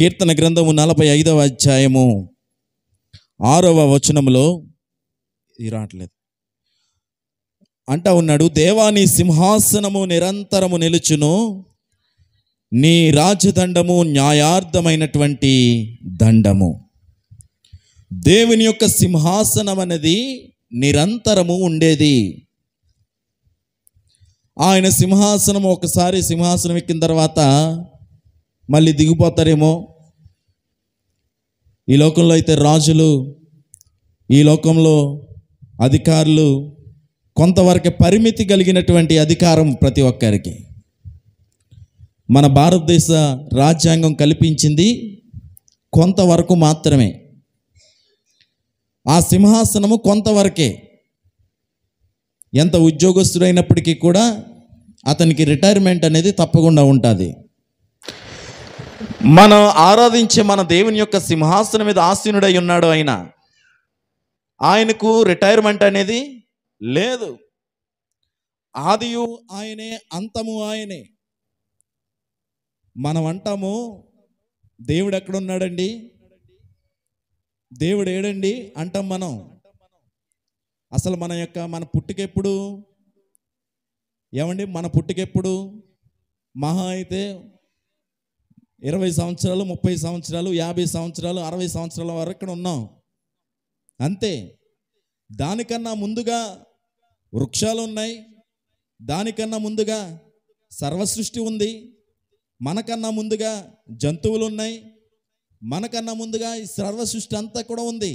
కీర్తన గ్రంథము నలభై ఐదవ అధ్యాయము ఆరవ వచనంలో ఇది రావట్లేదు అంటా ఉన్నాడు దేవాని సింహాసనము నిరంతరము నిలుచును నీ రాజదండము న్యాయార్థమైనటువంటి దండము దేవుని యొక్క సింహాసనం అనేది నిరంతరము ఉండేది ఆయన సింహాసనం ఒకసారి సింహాసనం ఎక్కిన తర్వాత మళ్ళీ దిగిపోతారేమో ఈ లోకంలో అయితే రాజులు ఈ లోకంలో అధికారులు కొంతవరకు పరిమితి కలిగినటువంటి అధికారం ప్రతి ఒక్కరికి మన భారతదేశ రాజ్యాంగం కల్పించింది కొంతవరకు మాత్రమే ఆ సింహాసనము కొంతవరకే ఎంత ఉద్యోగస్తుడైనప్పటికీ కూడా అతనికి రిటైర్మెంట్ అనేది తప్పకుండా ఉంటుంది మనం ఆరాధించే మన దేవుని యొక్క సింహాసనం మీద ఆసీనుడై ఉన్నాడు ఆయన ఆయనకు రిటైర్మెంట్ అనేది లేదు ఆదియు ఆయనే అంతము ఆయనే మనం అంటాము దేవుడు ఎక్కడున్నాడండి దేవుడు ఏడండి అంటాం మనం అసలు మన యొక్క మన పుట్టుకెప్పుడు ఏమండి మన పుట్టుకెప్పుడు మహా అయితే ఇరవై సంవత్సరాలు ముప్పై సంవత్సరాలు యాభై సంవత్సరాలు అరవై సంవత్సరాల వరకు ఇక్కడ ఉన్నాం అంతే దానికన్నా ముందుగా వృక్షాలు ఉన్నాయి దానికన్నా ముందుగా సర్వసృష్టి ఉంది మనకన్నా ముందుగా జంతువులు ఉన్నాయి మనకన్నా ముందుగా ఈ సృష్టి అంతా కూడా ఉంది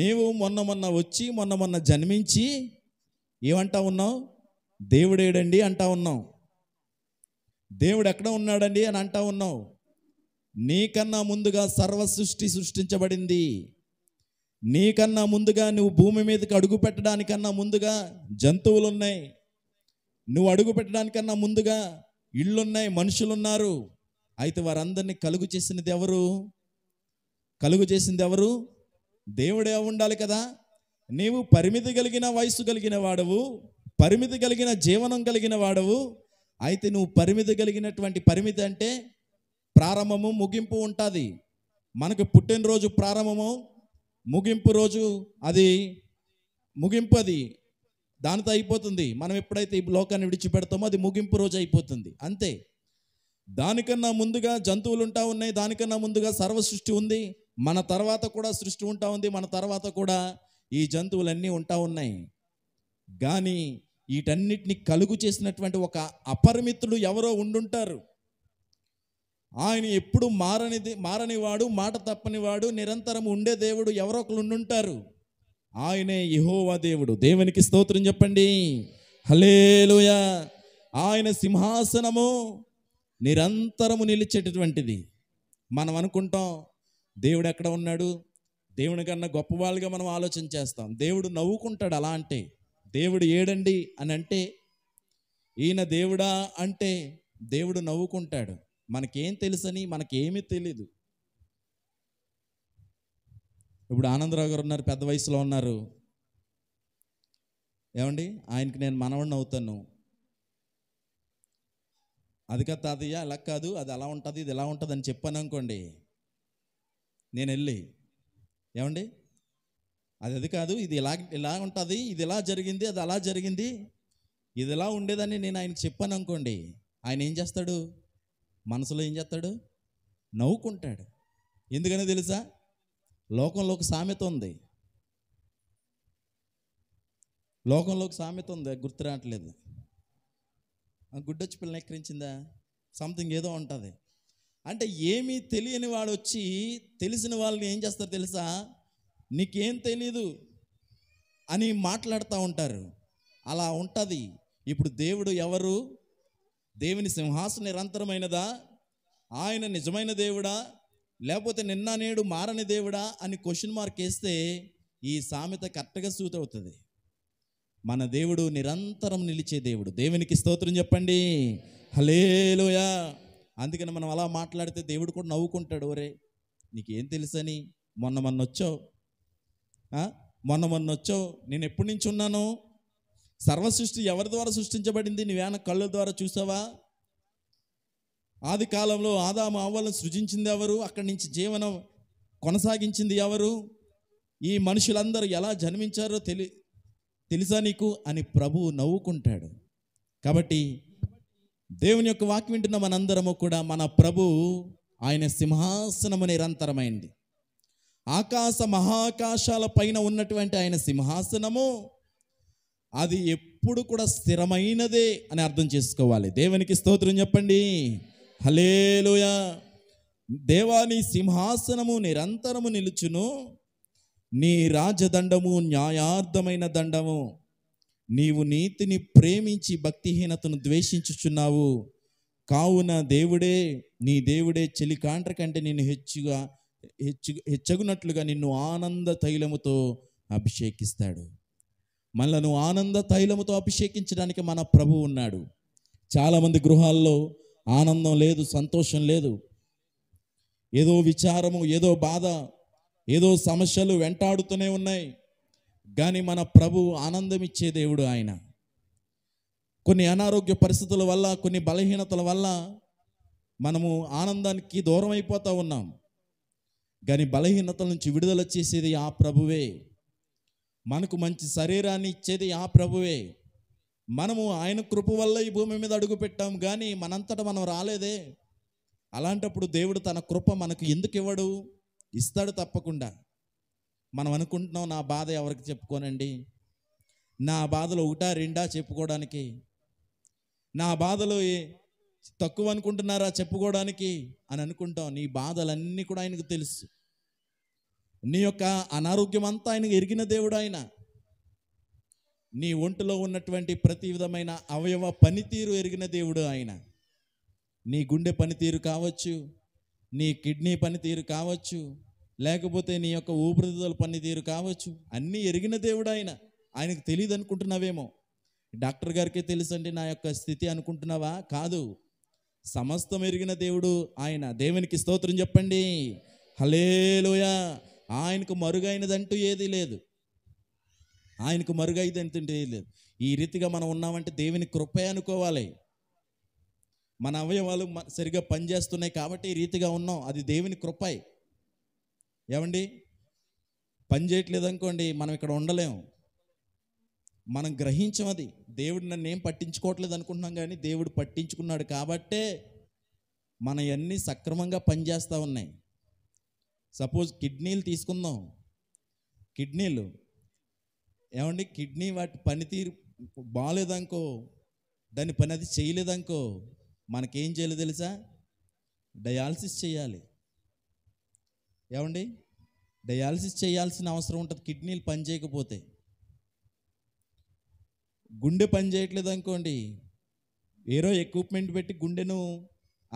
నీవు మొన్న మొన్న వచ్చి మొన్న మొన్న జన్మించి ఏమంటా ఉన్నావు దేవుడేడండి అంటా ఉన్నావు దేవుడు ఎక్కడ ఉన్నాడండి అని అంటా ఉన్నావు నీకన్నా ముందుగా సర్వ సృష్టి సృష్టించబడింది నీకన్నా ముందుగా నువ్వు భూమి మీదకి అడుగు పెట్టడానికన్నా ముందుగా జంతువులు ఉన్నాయి నువ్వు అడుగు పెట్టడానికన్నా ముందుగా ఇళ్ళున్నాయి మనుషులున్నారు అయితే వారందరినీ కలుగు చేసినది ఎవరు కలుగు చేసింది ఎవరు దేవుడే ఉండాలి కదా నీవు పరిమితి కలిగిన వయసు కలిగిన వాడవు పరిమితి కలిగిన జీవనం కలిగిన వాడవు అయితే నువ్వు పరిమితి కలిగినటువంటి పరిమితి అంటే ప్రారంభము ముగింపు ఉంటుంది మనకు పుట్టినరోజు ప్రారంభము ముగింపు రోజు అది ముగింపు అది దానితో అయిపోతుంది మనం ఎప్పుడైతే ఈ లోకాన్ని విడిచిపెడతామో అది ముగింపు రోజు అయిపోతుంది అంతే దానికన్నా ముందుగా జంతువులు ఉంటా ఉన్నాయి దానికన్నా ముందుగా సర్వ సృష్టి ఉంది మన తర్వాత కూడా సృష్టి ఉంటా ఉంది మన తర్వాత కూడా ఈ జంతువులన్నీ ఉంటా ఉన్నాయి కానీ వీటన్నిటిని కలుగు చేసినటువంటి ఒక అపరిమితుడు ఎవరో ఉండుంటారు ఆయన ఎప్పుడు మారనిది మారనివాడు మాట తప్పనివాడు నిరంతరం ఉండే దేవుడు ఎవరో ఒకరు ఉండుంటారు ఆయనే యహోవా దేవుడు దేవునికి స్తోత్రం చెప్పండి హలేలుయ ఆయన సింహాసనము నిరంతరము నిలిచేటటువంటిది మనం అనుకుంటాం దేవుడు ఎక్కడ ఉన్నాడు దేవుని కన్నా గొప్పవాళ్ళుగా మనం ఆలోచన చేస్తాం దేవుడు నవ్వుకుంటాడు అలా అంటే దేవుడు ఏడండి అని అంటే ఈయన దేవుడా అంటే దేవుడు నవ్వుకుంటాడు మనకేం తెలుసని మనకేమీ తెలీదు ఇప్పుడు ఆనందరావు గారు ఉన్నారు పెద్ద వయసులో ఉన్నారు ఏమండి ఆయనకి నేను మనవడిని అవుతాను అది కాదు తాతయ్య అలా కాదు అది అలా ఉంటుంది ఇది ఎలా ఉంటుంది అని చెప్పాను అనుకోండి నేను వెళ్ళి ఏమండి అది అది కాదు ఇది ఇలా ఇలా ఉంటుంది ఇది ఇలా జరిగింది అది అలా జరిగింది ఇది ఎలా ఉండేదని నేను ఆయన చెప్పాను అనుకోండి ఆయన ఏం చేస్తాడు మనసులో ఏం చేస్తాడు నవ్వుకుంటాడు ఎందుకని తెలుసా లోకంలో ఒక సామెత ఉంది లోకంలో ఒక సామెత ఉంది గుర్తు రావట్లేదు గుడ్డొచ్చి పిల్లని ఎక్కిరించిందా సంథింగ్ ఏదో ఉంటుంది అంటే ఏమీ తెలియని వాడు వచ్చి తెలిసిన వాళ్ళని ఏం చేస్తారు తెలుసా నీకేం తెలీదు అని మాట్లాడుతూ ఉంటారు అలా ఉంటుంది ఇప్పుడు దేవుడు ఎవరు దేవుని సింహాసన నిరంతరమైనదా ఆయన నిజమైన దేవుడా లేకపోతే నిన్న నేడు మారని దేవుడా అని క్వశ్చన్ మార్క్ వేస్తే ఈ సామెత కరెక్ట్గా సూట్ అవుతుంది మన దేవుడు నిరంతరం నిలిచే దేవుడు దేవునికి స్తోత్రం చెప్పండి హలేలోయా అందుకని మనం అలా మాట్లాడితే దేవుడు కూడా నవ్వుకుంటాడు ఒరే నీకేం తెలుసని మొన్న మొన్న వచ్చావు మొన్న మొన్న వచ్చావు నేను ఎప్పటి నుంచి ఉన్నాను సర్వ సృష్టి ఎవరి ద్వారా సృష్టించబడింది నీవేన కళ్ళు ద్వారా చూసావా ఆది కాలంలో ఆదాము అవ్వాలను సృజించింది ఎవరు అక్కడి నుంచి జీవనం కొనసాగించింది ఎవరు ఈ మనుషులందరూ ఎలా జన్మించారో తెలి తెలుసా నీకు అని ప్రభువు నవ్వుకుంటాడు కాబట్టి దేవుని యొక్క వాక్యం వింటున్న మనందరము కూడా మన ప్రభు ఆయన సింహాసనము నిరంతరమైంది ఆకాశ మహాకాశాల పైన ఉన్నటువంటి ఆయన సింహాసనము అది ఎప్పుడు కూడా స్థిరమైనదే అని అర్థం చేసుకోవాలి దేవునికి స్తోత్రం చెప్పండి హలేలోయ దేవాని సింహాసనము నిరంతరము నిలుచును నీ రాజదండము న్యాయార్థమైన దండము నీవు నీతిని ప్రేమించి భక్తిహీనతను ద్వేషించుచున్నావు కావున దేవుడే నీ దేవుడే చెలికాంట్ర కంటే నేను హెచ్చుగా హెచ్చు హెచ్చగునట్లుగా నిన్ను ఆనంద తైలముతో అభిషేకిస్తాడు మళ్ళా నువ్వు ఆనంద తైలముతో అభిషేకించడానికి మన ప్రభు ఉన్నాడు చాలామంది గృహాల్లో ఆనందం లేదు సంతోషం లేదు ఏదో విచారము ఏదో బాధ ఏదో సమస్యలు వెంటాడుతూనే ఉన్నాయి కానీ మన ప్రభు ఆనందం ఇచ్చే దేవుడు ఆయన కొన్ని అనారోగ్య పరిస్థితుల వల్ల కొన్ని బలహీనతల వల్ల మనము ఆనందానికి దూరం అయిపోతూ ఉన్నాం కానీ బలహీనతల నుంచి విడుదల చేసేది ఆ ప్రభువే మనకు మంచి శరీరాన్ని ఇచ్చేది ఆ ప్రభువే మనము ఆయన కృప వల్ల ఈ భూమి మీద పెట్టాం కానీ మనంతట మనం రాలేదే అలాంటప్పుడు దేవుడు తన కృప మనకు ఎందుకు ఇవ్వడు ఇస్తాడు తప్పకుండా మనం అనుకుంటున్నాం నా బాధ ఎవరికి చెప్పుకోనండి నా బాధలో ఒకటా రెండా చెప్పుకోవడానికి నా బాధలో తక్కువ అనుకుంటున్నారా చెప్పుకోవడానికి అని అనుకుంటాం నీ బాధలన్నీ కూడా ఆయనకు తెలుసు నీ యొక్క అనారోగ్యం అంతా ఆయనకు ఎరిగిన దేవుడు ఆయన నీ ఒంటిలో ఉన్నటువంటి ప్రతి విధమైన అవయవ పనితీరు ఎరిగిన దేవుడు ఆయన నీ గుండె పనితీరు కావచ్చు నీ కిడ్నీ పనితీరు కావచ్చు లేకపోతే నీ యొక్క ఊపిరితిత్తుల పనితీరు కావచ్చు అన్నీ ఎరిగిన దేవుడు ఆయన ఆయనకు తెలియదు అనుకుంటున్నావేమో డాక్టర్ గారికే తెలుసండి నా యొక్క స్థితి అనుకుంటున్నావా కాదు సమస్తం ఎరిగిన దేవుడు ఆయన దేవునికి స్తోత్రం చెప్పండి హలేలోయ ఆయనకు మరుగైనదంటూ ఏదీ లేదు ఆయనకు మరుగైదంటే ఏది లేదు ఈ రీతిగా మనం ఉన్నామంటే దేవుని కృపే అనుకోవాలి మన అవయవాలు సరిగా పనిచేస్తున్నాయి కాబట్టి ఈ రీతిగా ఉన్నాం అది దేవుని కృపాయి ఏమండి పని చేయట్లేదు అనుకోండి మనం ఇక్కడ ఉండలేము మనం గ్రహించమది దేవుడు నన్ను ఏం పట్టించుకోవట్లేదు అనుకుంటున్నాం కానీ దేవుడు పట్టించుకున్నాడు కాబట్టే మన అన్నీ సక్రమంగా పనిచేస్తూ ఉన్నాయి సపోజ్ కిడ్నీలు తీసుకుందాం కిడ్నీలు ఏమండి కిడ్నీ వాటి పనితీరు బాగాలేదనుకో దాని పని అది చేయలేదనుకో మనకేం చేయలేదు తెలుసా డయాలసిస్ చేయాలి ఏమండి డయాలసిస్ చేయాల్సిన అవసరం ఉంటుంది కిడ్నీలు పని చేయకపోతే గుండె పని చేయట్లేదు అనుకోండి ఏరో ఎక్విప్మెంట్ పెట్టి గుండెను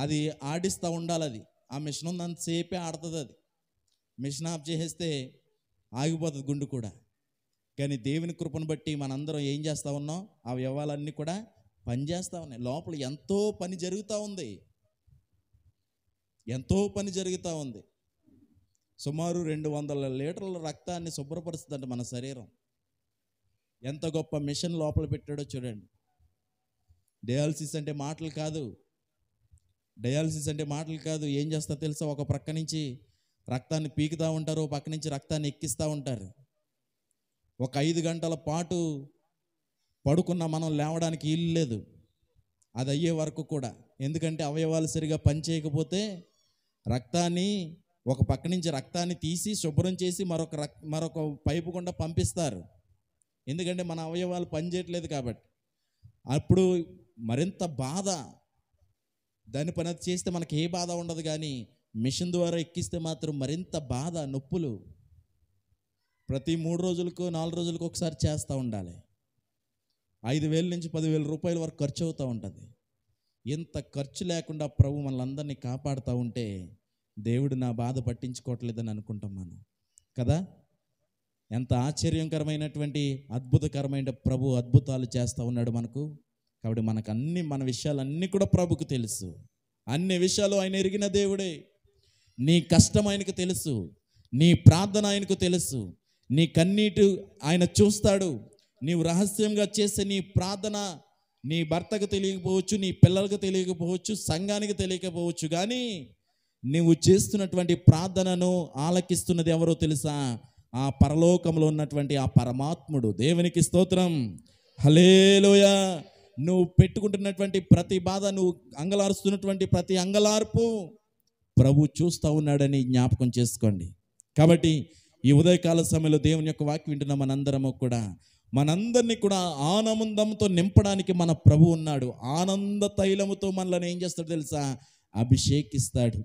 అది ఆడిస్తూ ఉండాలి అది ఆ మిషన్ ఉంది అంతసేపే ఆడుతుంది అది మిషన్ ఆఫ్ చేసేస్తే ఆగిపోతుంది గుండు కూడా కానీ దేవుని కృపను బట్టి మనందరం ఏం చేస్తూ ఉన్నాం ఆ వ్యవహారాలన్నీ కూడా పని చేస్తూ ఉన్నాయి లోపల ఎంతో పని జరుగుతూ ఉంది ఎంతో పని జరుగుతూ ఉంది సుమారు రెండు వందల లీటర్ల రక్తాన్ని శుభ్రపరుస్తుందంట మన శరీరం ఎంత గొప్ప మిషన్ లోపల పెట్టాడో చూడండి డయాలసిస్ అంటే మాటలు కాదు డయాలసిస్ అంటే మాటలు కాదు ఏం చేస్తా తెలుసా ఒక ప్రక్క నుంచి రక్తాన్ని పీకుతూ ఉంటారు పక్క నుంచి రక్తాన్ని ఎక్కిస్తూ ఉంటారు ఒక ఐదు గంటల పాటు పడుకున్న మనం లేవడానికి ఇల్లు లేదు అది అయ్యే వరకు కూడా ఎందుకంటే అవయవాలు సరిగా పనిచేయకపోతే రక్తాన్ని ఒక పక్క నుంచి రక్తాన్ని తీసి శుభ్రం చేసి మరొక రక్ మరొక పైపు గుండా పంపిస్తారు ఎందుకంటే మన అవయవాలు పనిచేయట్లేదు కాబట్టి అప్పుడు మరింత బాధ దాని పని అది చేస్తే మనకి ఏ బాధ ఉండదు కానీ మిషన్ ద్వారా ఎక్కిస్తే మాత్రం మరింత బాధ నొప్పులు ప్రతి మూడు రోజులకు నాలుగు రోజులకు ఒకసారి చేస్తూ ఉండాలి ఐదు వేల నుంచి పదివేల రూపాయల వరకు ఖర్చు అవుతూ ఉంటుంది ఇంత ఖర్చు లేకుండా ప్రభు మనల్ని కాపాడుతూ ఉంటే దేవుడు నా బాధ పట్టించుకోవట్లేదని అనుకుంటాం మనం కదా ఎంత ఆశ్చర్యకరమైనటువంటి అద్భుతకరమైన ప్రభు అద్భుతాలు చేస్తూ ఉన్నాడు మనకు కాబట్టి మనకు అన్ని మన విషయాలన్నీ కూడా ప్రభుకు తెలుసు అన్ని విషయాలు ఆయన ఎరిగిన దేవుడే నీ కష్టం ఆయనకు తెలుసు నీ ప్రార్థన ఆయనకు తెలుసు నీ కన్నీటి ఆయన చూస్తాడు నీవు రహస్యంగా చేసే నీ ప్రార్థన నీ భర్తకు తెలియకపోవచ్చు నీ పిల్లలకు తెలియకపోవచ్చు సంఘానికి తెలియకపోవచ్చు కానీ నువ్వు చేస్తున్నటువంటి ప్రార్థనను ఆలకిస్తున్నది ఎవరో తెలుసా ఆ పరలోకంలో ఉన్నటువంటి ఆ పరమాత్ముడు దేవునికి స్తోత్రం హలేలోయ నువ్వు పెట్టుకుంటున్నటువంటి ప్రతి బాధ నువ్వు అంగలారుస్తున్నటువంటి ప్రతి అంగలార్పు ప్రభు చూస్తూ ఉన్నాడని జ్ఞాపకం చేసుకోండి కాబట్టి ఈ ఉదయకాల సమయంలో దేవుని యొక్క వాక్యం వింటున్న మనందరము కూడా మనందరినీ కూడా ఆనందంతో నింపడానికి మన ప్రభు ఉన్నాడు ఆనంద తైలముతో మనల్ని ఏం చేస్తాడు తెలుసా అభిషేకిస్తాడు